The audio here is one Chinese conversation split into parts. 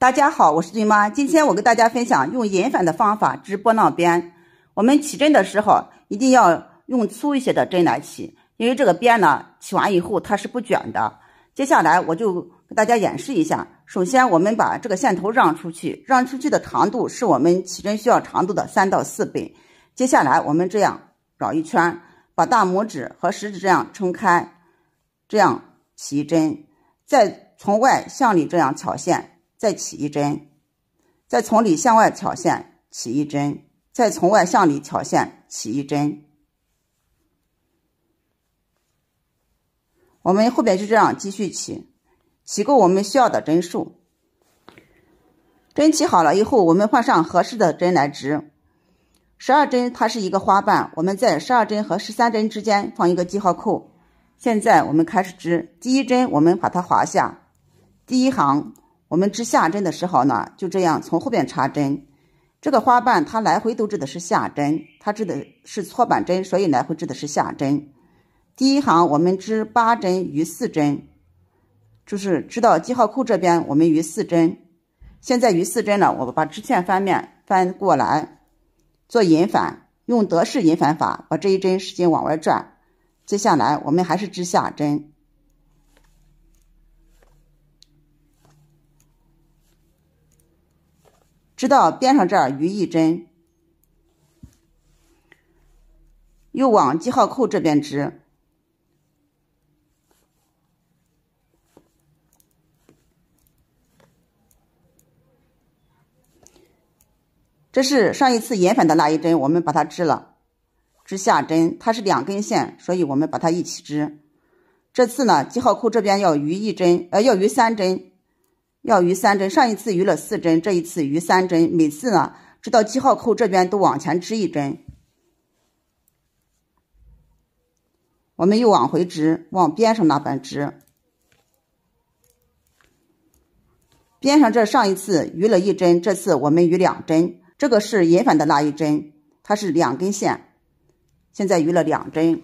大家好，我是军妈。今天我给大家分享用引反的方法织波浪边。我们起针的时候一定要用粗一些的针来起，因为这个边呢起完以后它是不卷的。接下来我就给大家演示一下。首先我们把这个线头让出去，让出去的长度是我们起针需要长度的三到四倍。接下来我们这样绕一圈，把大拇指和食指这样撑开，这样起针，再从外向里这样挑线。再起一针，再从里向外挑线起一针，再从外向里挑线起一针。我们后边就这样继续起，起够我们需要的针数。针起好了以后，我们换上合适的针来织。十二针它是一个花瓣，我们在十二针和十三针之间放一个记号扣。现在我们开始织，第一针我们把它划下，第一行。我们织下针的时候呢，就这样从后边插针。这个花瓣它来回都织的是下针，它织的是搓板针，所以来回织的是下针。第一行我们织八针余四针，就是织到记号扣这边我们余四针。现在余四针呢，我们把织线翻面翻过来做引返，用德式引返法把这一针使劲往外转。接下来我们还是织下针。织到边上这儿余一针，又往记号扣这边织。这是上一次引返的那一针，我们把它织了，织下针。它是两根线，所以我们把它一起织。这次呢，记号扣这边要余一针，呃，要余三针。要余三针，上一次余了四针，这一次余三针。每次呢，直到记号扣这边都往前织一针，我们又往回织，往边上那边织。边上这上一次余了一针，这次我们余两针。这个是引返的那一针，它是两根线，现在余了两针。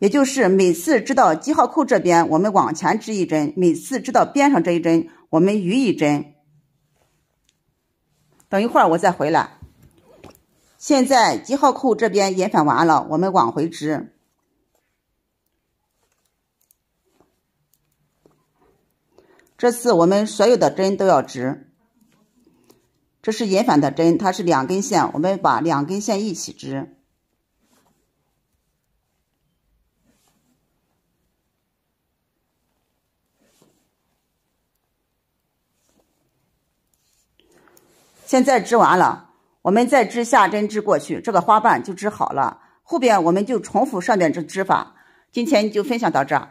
也就是每次织到记号扣这边，我们往前织一针；每次织到边上这一针，我们余一针。等一会儿我再回来。现在记号扣这边引返完了，我们往回织。这次我们所有的针都要织。这是引返的针，它是两根线，我们把两根线一起织。现在织完了，我们再织下针，织过去，这个花瓣就织好了。后边我们就重复上边这织法。今天就分享到这儿。